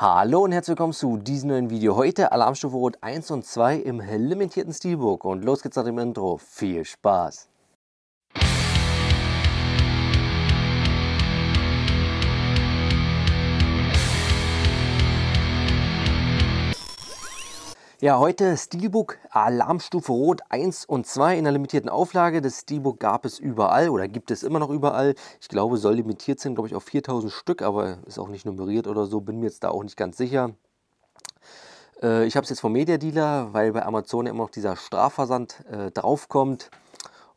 Hallo und herzlich willkommen zu diesem neuen Video. Heute Alarmstufe Rot 1 und 2 im limitierten Stilbook. Und los geht's nach dem Intro. Viel Spaß! Ja, heute Steelbook Alarmstufe Rot 1 und 2 in einer limitierten Auflage. Das Steelbook gab es überall oder gibt es immer noch überall. Ich glaube, soll limitiert sein, glaube ich, auf 4000 Stück, aber ist auch nicht nummeriert oder so. Bin mir jetzt da auch nicht ganz sicher. Äh, ich habe es jetzt vom Media Dealer, weil bei Amazon immer noch dieser Strafversand äh, draufkommt.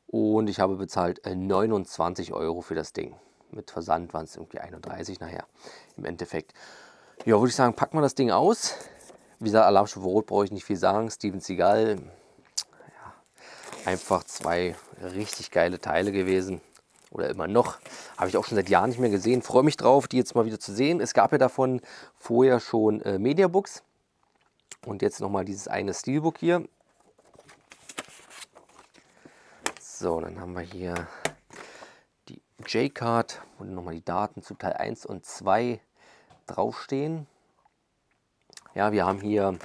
Und ich habe bezahlt äh, 29 Euro für das Ding. Mit Versand waren es irgendwie 31 nachher im Endeffekt. Ja, würde ich sagen, packen wir das Ding aus wie gesagt, Alarmstufe Rot brauche ich nicht viel sagen. Steven Seagal, ja, einfach zwei richtig geile Teile gewesen. Oder immer noch. Habe ich auch schon seit Jahren nicht mehr gesehen. Freue mich drauf, die jetzt mal wieder zu sehen. Es gab ja davon vorher schon äh, Mediabooks. Und jetzt nochmal dieses eine Steelbook hier. So, dann haben wir hier die J-Card, wo nochmal die Daten zu Teil 1 und 2 draufstehen. Ja, wir haben hier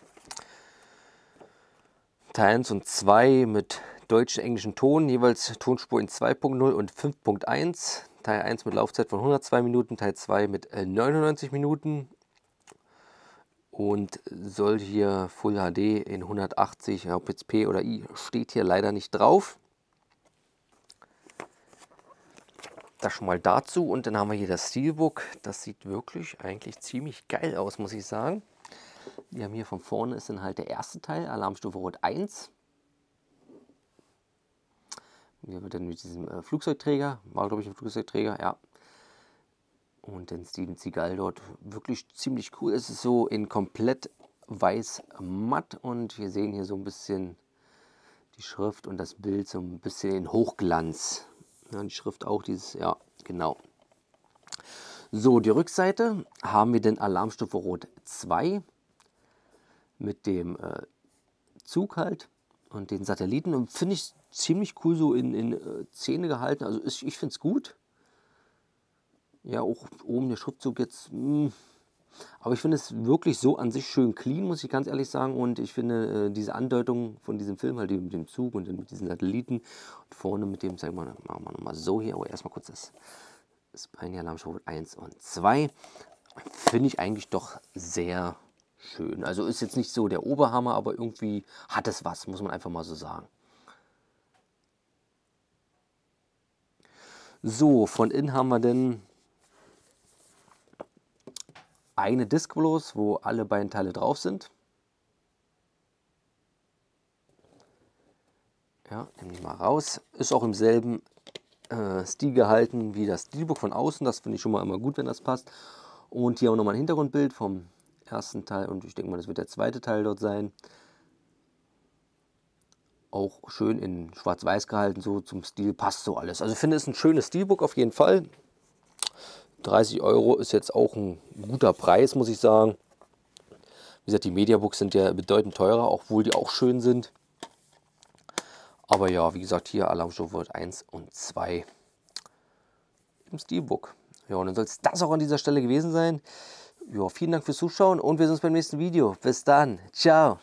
Teil 1 und 2 mit deutschen, englischen Ton, jeweils Tonspur in 2.0 und 5.1. Teil 1 mit Laufzeit von 102 Minuten, Teil 2 mit 99 äh, Minuten und soll hier Full HD in 180, ob jetzt P oder I, steht hier leider nicht drauf. Das schon mal dazu und dann haben wir hier das Steelbook. Das sieht wirklich eigentlich ziemlich geil aus, muss ich sagen. Wir haben hier von vorne ist dann halt der erste Teil, Alarmstufe Rot 1. Hier wird dann mit diesem äh, Flugzeugträger, war glaube ich ein Flugzeugträger, ja. Und den Steven Seagal dort, wirklich ziemlich cool. Es ist so in komplett weiß matt und wir sehen hier so ein bisschen die Schrift und das Bild so ein bisschen in Hochglanz. Ja, die Schrift auch dieses, ja, genau. So, die Rückseite haben wir den Alarmstufe Rot 2 mit dem äh, Zug halt und den Satelliten und finde ich ziemlich cool so in, in äh, Szene gehalten. Also ist, ich finde es gut. Ja, auch oben der Schubzug jetzt. Mh. Hm. Aber ich finde es wirklich so an sich schön clean, muss ich ganz ehrlich sagen. Und ich finde äh, diese Andeutung von diesem Film, halt mit dem Zug und dann mit diesen Satelliten und vorne mit dem, sagen wir mal, machen wir nochmal so hier, aber erstmal kurz das Spiny Alarm Show 1 und 2, finde ich eigentlich doch sehr schön. Also ist jetzt nicht so der Oberhammer, aber irgendwie hat es was, muss man einfach mal so sagen. So, von innen haben wir denn eine Disk bloß, wo alle beiden Teile drauf sind. Ja, nehme ich mal raus. Ist auch im selben äh, Stil gehalten wie das Steelbook von außen. Das finde ich schon mal immer gut, wenn das passt. Und hier auch nochmal ein Hintergrundbild vom ersten Teil und ich denke mal, das wird der zweite Teil dort sein. Auch schön in schwarz-weiß gehalten, so zum Stil passt so alles. Also ich finde es ein schönes Steelbook auf jeden Fall. 30 Euro ist jetzt auch ein guter Preis, muss ich sagen. Wie gesagt, die Mediabooks sind ja bedeutend teurer, obwohl die auch schön sind. Aber ja, wie gesagt, hier Alarmstufe 1 und 2 im Steelbook. Ja, und dann soll es das auch an dieser Stelle gewesen sein. Ja, vielen Dank fürs Zuschauen und wir sehen uns beim nächsten Video. Bis dann. Ciao.